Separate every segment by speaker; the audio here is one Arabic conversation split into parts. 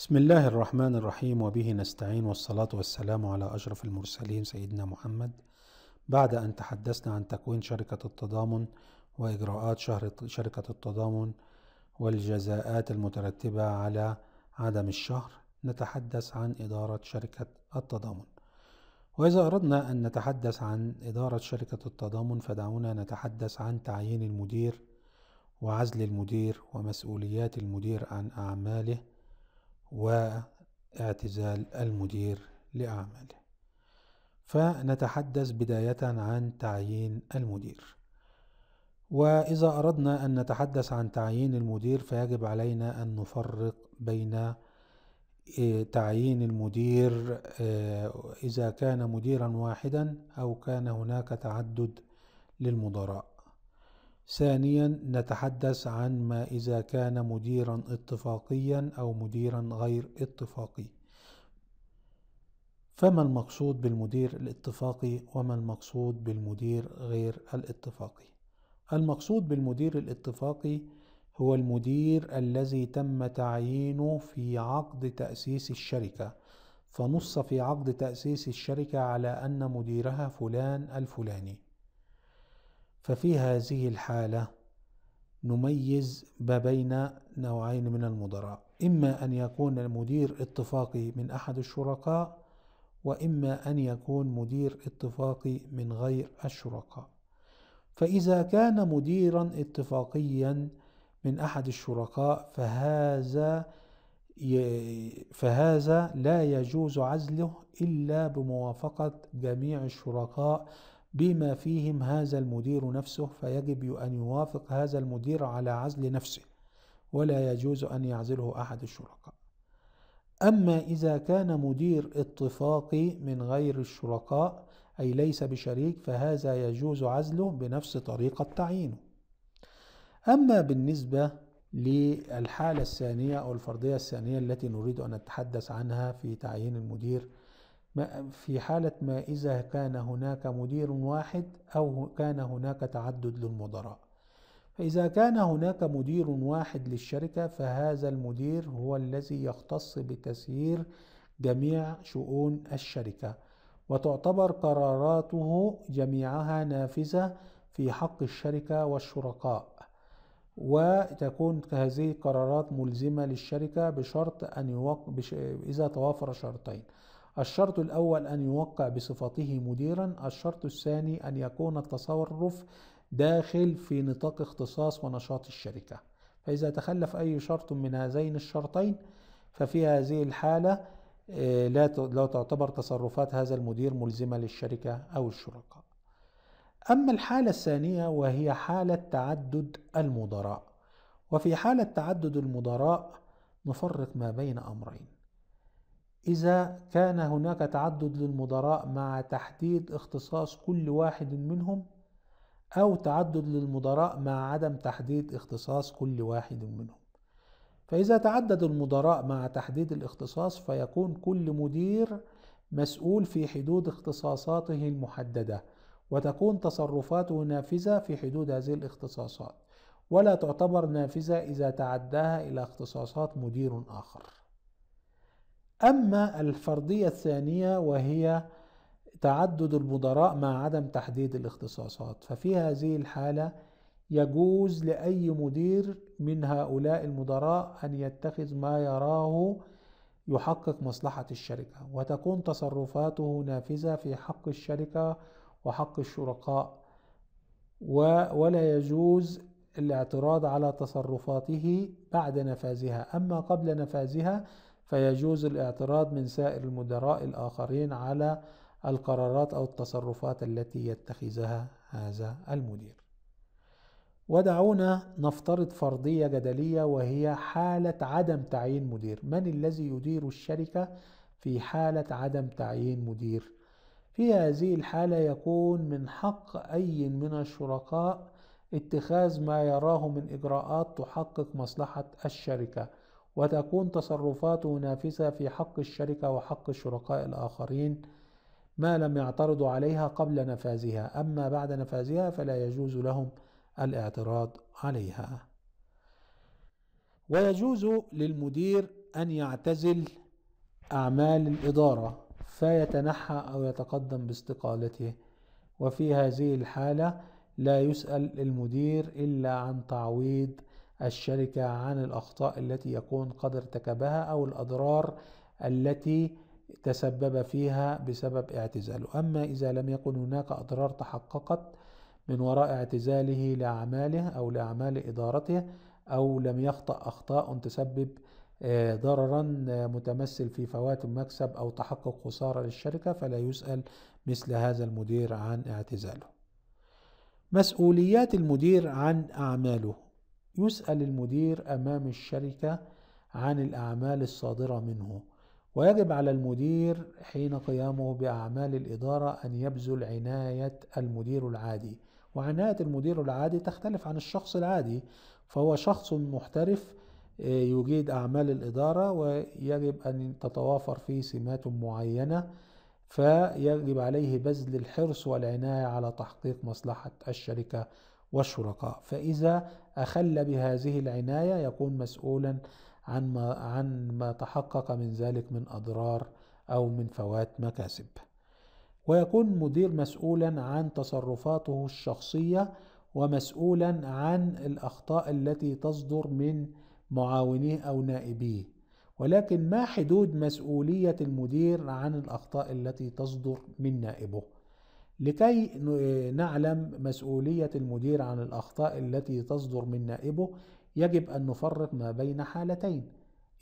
Speaker 1: بسم الله الرحمن الرحيم وبه نستعين والصلاة والسلام على أشرف المرسلين سيدنا محمد بعد أن تحدثنا عن تكوين شركة التضامن وإجراءات شهر شركة التضامن والجزاءات المترتبة على عدم الشهر نتحدث عن إدارة شركة التضامن وإذا أردنا أن نتحدث عن إدارة شركة التضامن فدعونا نتحدث عن تعيين المدير وعزل المدير ومسؤوليات المدير عن أعماله واعتزال المدير لأعماله فنتحدث بداية عن تعيين المدير وإذا أردنا أن نتحدث عن تعيين المدير فيجب علينا أن نفرق بين إيه، تعيين المدير إيه، إذا كان مديرا واحدا أو كان هناك تعدد للمدراء ثانيا نتحدث عن ما إذا كان مديرا اتفاقيا أو مديرا غير اتفاقي فما المقصود بالمدير الاتفاقي وما المقصود بالمدير غير الاتفاقي المقصود بالمدير الاتفاقي هو المدير الذي تم تعيينه في عقد تأسيس الشركة فنص في عقد تأسيس الشركة على أن مديرها فلان الفلاني ففي هذه الحالة نميز ما بين نوعين من المدراء إما أن يكون المدير اتفاقي من أحد الشركاء وإما أن يكون مدير اتفاقي من غير الشركاء فإذا كان مديرا اتفاقيا من أحد الشركاء فهذا فهذا لا يجوز عزله إلا بموافقة جميع الشركاء بما فيهم هذا المدير نفسه فيجب أن يوافق هذا المدير على عزل نفسه ولا يجوز أن يعزله أحد الشركاء أما إذا كان مدير اتفاقي من غير الشركاء أي ليس بشريك فهذا يجوز عزله بنفس طريقة تعيينه أما بالنسبة للحالة الثانية أو الفرضية الثانية التي نريد أن نتحدث عنها في تعيين المدير في حالة ما إذا كان هناك مدير واحد أو كان هناك تعدد للمدراء فإذا كان هناك مدير واحد للشركة فهذا المدير هو الذي يختص بتسيير جميع شؤون الشركة وتعتبر قراراته جميعها نافذة في حق الشركة والشركاء وتكون هذه القرارات ملزمة للشركة بشرط أن يوق... بش... إذا توافر شرطين الشرط الأول أن يوقع بصفته مديرا الشرط الثاني أن يكون التصرف داخل في نطاق اختصاص ونشاط الشركة فإذا تخلف أي شرط من هذين الشرطين ففي هذه الحالة آه، لا لا تعتبر تصرفات هذا المدير ملزمة للشركة أو الشركاء أما الحالة الثانية وهي حالة تعدد المدراء وفي حالة تعدد المدراء نفرق ما بين أمرين إذا كان هناك تعدد للمدراء مع تحديد اختصاص كل واحد منهم أو تعدد للمدراء مع عدم تحديد اختصاص كل واحد منهم فإذا تعدد المدراء مع تحديد الاختصاص فيكون كل مدير مسؤول في حدود اختصاصاته المحددة وتكون تصرفاته نافذة في حدود هذه الاختصاصات ولا تعتبر نافذة إذا تعداها إلى اختصاصات مدير آخر أما الفرضية الثانية وهي تعدد المدراء مع عدم تحديد الاختصاصات ففي هذه الحالة يجوز لأي مدير من هؤلاء المدراء أن يتخذ ما يراه يحقق مصلحة الشركة وتكون تصرفاته نافذة في حق الشركة وحق الشركاء ولا يجوز الاعتراض على تصرفاته بعد نفاذها أما قبل نفاذها فيجوز الاعتراض من سائر المدراء الآخرين على القرارات أو التصرفات التي يتخذها هذا المدير ودعونا نفترض فرضية جدلية وهي حالة عدم تعيين مدير من الذي يدير الشركة في حالة عدم تعيين مدير في هذه الحالة يكون من حق أي من الشركاء اتخاذ ما يراه من إجراءات تحقق مصلحة الشركة وتكون تصرفاته نافذة في حق الشركة وحق الشركاء الآخرين ما لم يعترضوا عليها قبل نفاذها أما بعد نفاذها فلا يجوز لهم الاعتراض عليها ويجوز للمدير أن يعتزل أعمال الإدارة فيتنحى أو يتقدم باستقالته وفي هذه الحالة لا يسأل المدير إلا عن تعويض الشركة عن الأخطاء التي يكون قد ارتكبها أو الأضرار التي تسبب فيها بسبب اعتزاله أما إذا لم يكن هناك أضرار تحققت من وراء اعتزاله لأعماله أو لأعمال إدارته أو لم يخطأ أخطاء تسبب آه، ضررا آه، متمثل في فوات المكسب أو تحقق خسارة للشركة فلا يسأل مثل هذا المدير عن اعتزاله مسؤوليات المدير عن أعماله يسأل المدير أمام الشركة عن الأعمال الصادرة منه ويجب على المدير حين قيامه بأعمال الإدارة أن يبذل عناية المدير العادي وعناية المدير العادي تختلف عن الشخص العادي فهو شخص محترف آه، يجيد أعمال الإدارة ويجب أن تتوافر فيه سمات معينة فيجب عليه بذل الحرص والعناية على تحقيق مصلحة الشركة والشركاء فإذا أخل بهذه العناية يكون مسؤولا عن ما, عن ما تحقق من ذلك من أضرار أو من فوات مكاسب ويكون مدير مسؤولا عن تصرفاته الشخصية ومسؤولا عن الأخطاء التي تصدر من معاونيه أو نائبيه ولكن ما حدود مسؤولية المدير عن الأخطاء التي تصدر من نائبه لكي آه، نعلم مسؤولية المدير عن الأخطاء التي تصدر من نائبه يجب أن نفرق ما بين حالتين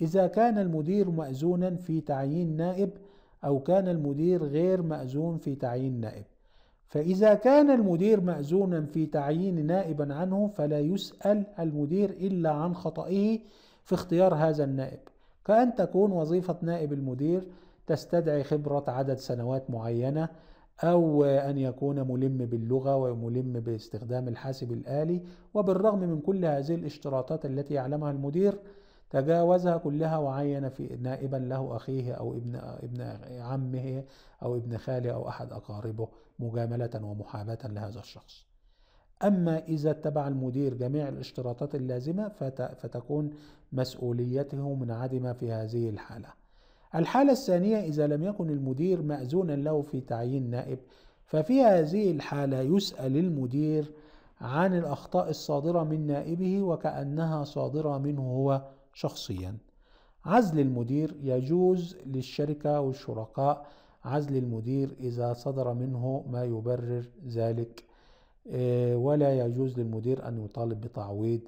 Speaker 1: إذا كان المدير مأزونا في تعيين نائب أو كان المدير غير مأزون في تعيين نائب فإذا كان المدير مأزونا في تعيين نائبا عنه فلا يسأل المدير إلا عن خطئه في اختيار هذا النائب كأن تكون وظيفة نائب المدير تستدعي خبرة عدد سنوات معينة أو أن يكون ملم باللغة وملم باستخدام الحاسب الآلي وبالرغم من كل هذه الاشتراطات التي يعلمها المدير تجاوزها كلها وعين في نائبا له أخيه أو ابن ابن عمه أو ابن خاله أو أحد أقاربه مجاملة ومحاباة لهذا الشخص. أما إذا اتبع المدير جميع الاشتراطات اللازمة فتكون مسؤوليته منعدمة في هذه الحالة. الحالة الثانية إذا لم يكن المدير مأذونا له في تعيين نائب ففي هذه الحالة يسأل المدير عن الأخطاء الصادرة من نائبه وكأنها صادرة منه هو شخصيا عزل المدير يجوز للشركة والشركاء عزل المدير إذا صدر منه ما يبرر ذلك آه، ولا يجوز للمدير أن يطالب بتعويض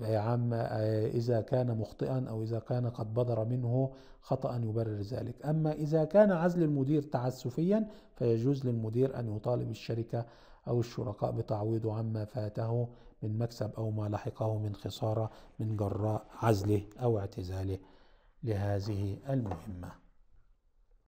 Speaker 1: يا عم آه، إذا كان مخطئا أو إذا كان قد بدر منه خطأ يبرر ذلك أما إذا كان عزل المدير تعسفيا فيجوز للمدير أن يطالب الشركة أو الشركاء بتعويضه عما فاته من مكسب أو ما لحقه من خسارة من جراء عزله أو اعتزاله لهذه المهمة